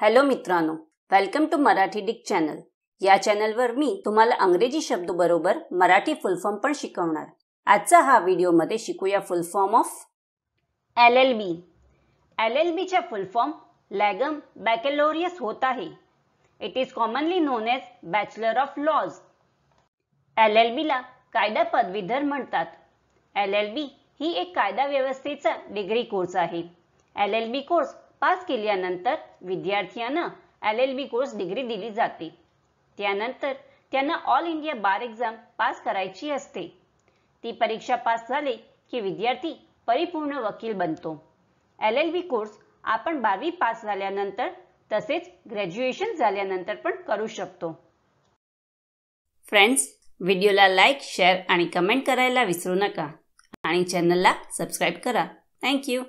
hello मित्रांनो welcome to Marathi डिक channel या चॅनलवर मी तुम्हाला अंग्रेजी शब्द बरोबर मराठी फुलफॉर्म पण शिकवणार आजचा हा व्हिडिओ मध्ये शिकूया full form of L L B L L full full form लॅगम बॅकेलोरियस होत आहे it is commonly known as bachelor of laws L L बीला कायदा पदवीधर म्हणतात एल एल बी ही एक कायदा व्यवस्थेचा डिग्री कोर्स आहे L L B course pass केल्यानंतर विद्यार्थ्यांना L L B course degree दिली जाते त्यानंतर त्यांना all India bar exam pass करायची असते ती परीक्षा पास झाली की विद्यार्थी परिपूर्ण वकील बनतो एल एल बी कोर्स आपण बारावी पास झाल्यानंतर तसेच ग्रॅज्युएशन झाल्यानंतर पण करू शकतो फ्रेंड्स व्हिडिओला लाईक शेअर आणि कमेंट करायला विसरू नका आणि चॅनलला सबस्क्राईब करा थँक्यू